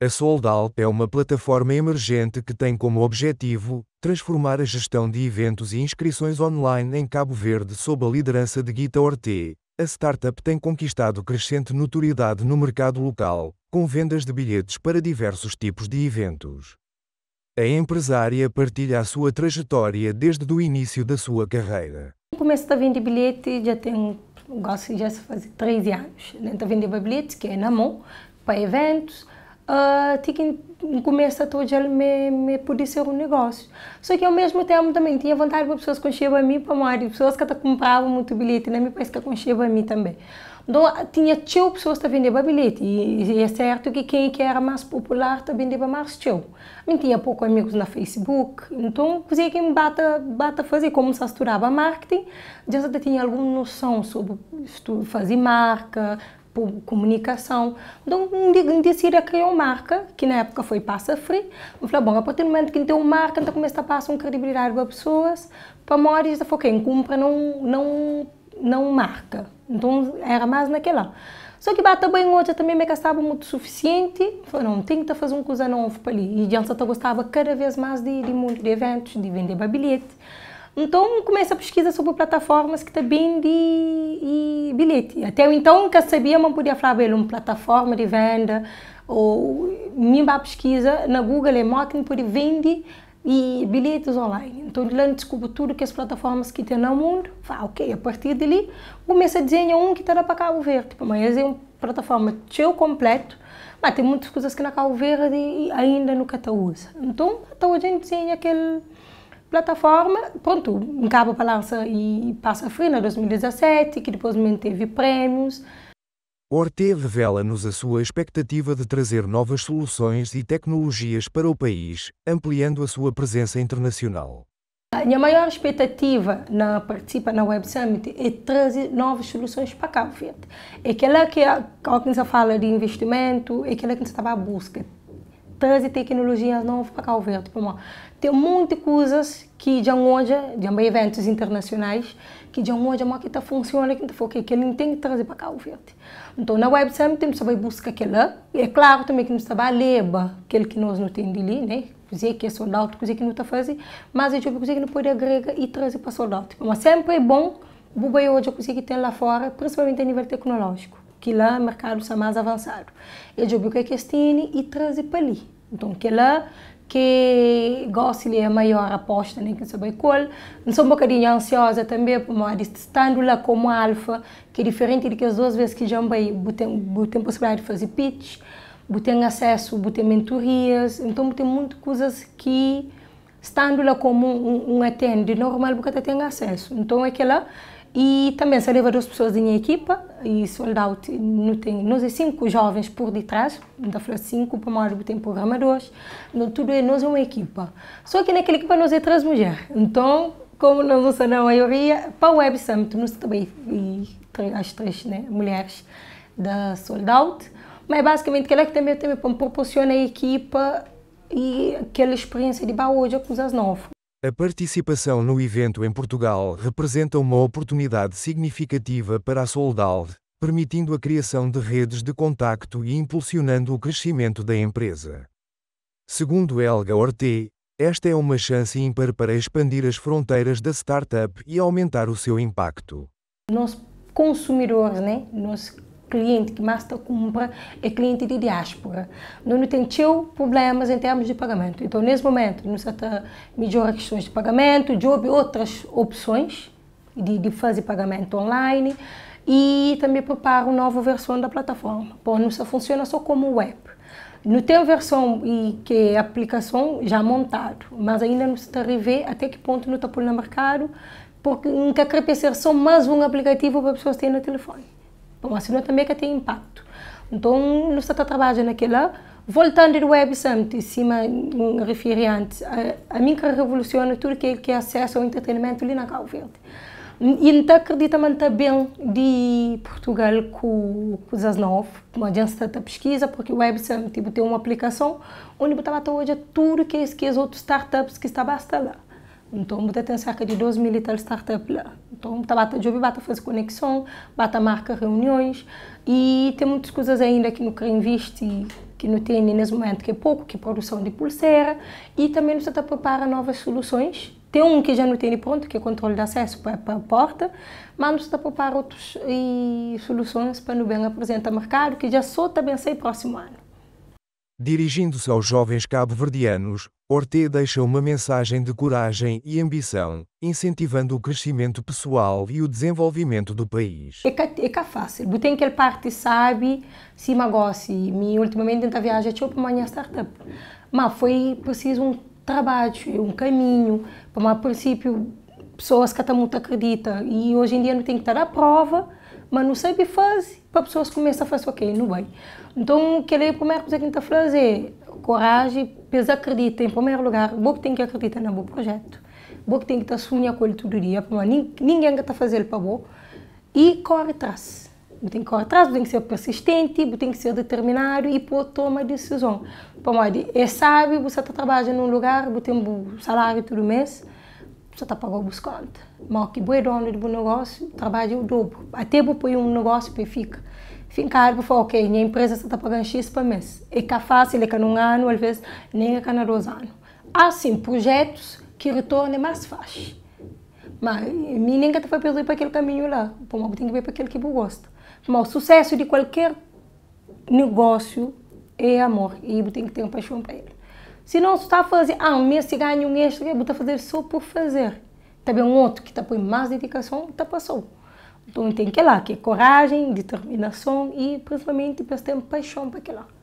A Soldal é uma plataforma emergente que tem como objetivo transformar a gestão de eventos e inscrições online em Cabo Verde sob a liderança de Guita Orte. A startup tem conquistado crescente notoriedade no mercado local, com vendas de bilhetes para diversos tipos de eventos. A empresária partilha a sua trajetória desde o início da sua carreira. Começo a vender bilhetes já tem, gosto já se faz 13 anos. a né? então, vender bilhetes que é na mão para eventos uh, que um começo todo ele me, me podia ser um negócio. Só que ao mesmo tempo também tinha vontade para pessoas que a mim para mais, pessoas que compravam muito bilhete, né? Me parece que é concheva a mim também. Então ah, tinha tio pessoas que vendiam bilhete e, é certo que quem que era mais popular também vendia mais tio. Eu tinha poucos amigos na Facebook, então fazia que me bata, bata fazer como se estudava marketing, já tinha alguma noção sobre fazer marca, comunicação. Então, um dia decidiu criar uma marca, que na época foi Passa Free. Eu falei, bom, a partir do momento que tem uma marca, então começa a passar uma credibilidade para pessoas. Para a maioria, já quem compra não, não, não marca. Então, era mais naquela. Só que bata bem hoje também me gastava muito suficiente. Falei, não, tenho que fazer uma coisa nova para ali. E a gente gostava cada vez mais de, de, de eventos, de vender bilhete. Então começa a pesquisa sobre plataformas que também de, de bilhete. Até então que sabia, não podia falar bem uma plataforma de venda ou minha pesquisa na Google e é marketing por vende e bilhetes online. Então de lá descubro tudo que as plataformas que tem no mundo. Fala, ok, a partir dali começa a desenhar um que está para Cabo Verde. Tipo, mas é uma plataforma cheio completo, mas tem muitas coisas que na Cabo Verde ainda nunca está usa. Então até hoje a gente desenha aquele plataforma, pronto, um cabo para lança e passa frio na 2017, que depois manteve prêmios. Orte revela-nos a sua expectativa de trazer novas soluções e tecnologias para o país, ampliando a sua presença internacional. A minha maior expectativa na participa na Web Summit é trazer novas soluções para Cabo Verde. É aquela que a, a fala de investimento, é aquela que a gente estava à busca, tecnologias novas para o Cabo Verde. Tem muitas coisas que já hoje, já eventos internacionais, que já hoje a está funciona, que foi que ele tem que trazer para o Verde. Então, na Web Summit, temos que buscar aquela. E é claro também que não estamos leva aquele que nós não temos ali, né? Coisa que é soldado, coisa que não está fazendo, mas a gente vai que não pode agregar e trazer para soldado. Mas sempre é bom, o hoje, coisa que tem lá fora, principalmente a nível tecnológico que lá o mercado está mais avançado. Eu o que é que questão e trazer para ali. Então, que lá que gosto de é a maior aposta nem que não sabe qual. Não sou um bocadinho ansiosa também, mas estando lá como alfa, que é diferente de que as duas vezes que já vai, tem possibilidade de fazer pitch, tem acesso, tem mentorias, então tem muitas coisas que estando lá como um, um atende normal, porque tem acesso. Então é que lá e também celebrou as pessoas em equipa e sold out não tem nós é cinco jovens por detrás da flor cinco para mais tem programadores não tudo é nós é uma equipa só que naquela equipa nós é três mulheres então como nós não somos a maioria para o Web Summit nós também e as três né, mulheres da sold out mas basicamente é que também também proporciona a equipa e aquela experiência de baú de acusas é novo a participação no evento em Portugal representa uma oportunidade significativa para a Soldal, permitindo a criação de redes de contacto e impulsionando o crescimento da empresa. Segundo Helga Orte, esta é uma chance ímpar para expandir as fronteiras da startup e aumentar o seu impacto. Nós consumidores, né? cliente que mais te compra é cliente de diáspora. Não tem tio problemas em termos de pagamento. Então, nesse momento, não está melhor questões de pagamento, de houve outras opções de, de fazer pagamento online e também preparo uma nova versão da plataforma. Bom, não só funciona só como web. Não tem versão e que é aplicação já montado, mas ainda não se está rever até que ponto não está por no mercado, porque nunca quer ser só mais um aplicativo para pessoas terem no telefone uma cena também é que tem impacto. Então, nós está trabalhando naquela ah? voltando ao Web Summit, em cima um referente a, ah, a mim que revoluciona tudo o é, que é acesso ao entretenimento ali na Cabo Verde. E não acredito também bem de Portugal com, com com a agência da pesquisa, porque o Web Summit tipo, tem uma aplicação onde eu até hoje tudo que, é as outras startups que estavam lá. Então, tem cerca de 12 mil e tal startups lá. Então, Tabata Job Bata fazer conexão, Bata marca reuniões e tem muitas coisas ainda que nunca investe, que não tem nesse momento, que é pouco, que é produção de pulseira e também nos está preparando novas soluções. Tem um que já não tem pronto, que é controle de acesso para, a porta, mas nos está preparando outras e, soluções para não bem apresentar mercado, que já só também sai próximo ano. Dirigindo-se aos jovens cabo-verdianos, Orte deixa uma mensagem de coragem e ambição, incentivando o crescimento pessoal e o desenvolvimento do país. É, é fácil. Do tem que parte sabe se magoce. Me ultimamente viagem viajar para uma startup. Mas foi preciso um trabalho, um caminho. Para princípio, pessoas que até muito acreditam. E hoje em dia não tem que estar à prova mas não sabe fazer para as pessoas começar a fazer ok, então, não vai. Então, a primeira coisa que a gente está fazer coragem, pesa acredita em primeiro lugar, bom que tem que acreditar no bom projeto, bom que tem que estar sonhando com ele todo dia, para ninguém a está fazendo para bom, e corre atrás. Tem que correr atrás, tem que ser persistente, tem que ser determinado e pôr tomar decisão. Para mais, é sabe, você está trabalhando num lugar, tem um salário todo mês, você está pagando os contas. Mas que boa é dono do negócio, trabalha o dobro. Até vou pôr um negócio para fica. Fincar, vou fala ok, minha empresa está pagando X por mês. É que é fácil, é que é num ano, às vezes, nem é que é na dois anos. Há sim projetos que retornam mais fácil. Mas mim que foi perder para aquele caminho lá. Bom, tem que ver para aquele que eu gosto. Mas o sucesso de qualquer negócio é amor. E eu tenho que ter uma paixão para ele. Se não está a fazer, ah, um mês se ganha um extra, vou fazer só por fazer. Também um outro que está com mais dedicação, está passou. Então tem que lá, que é coragem, determinação e principalmente para ter paixão para aquilo lá.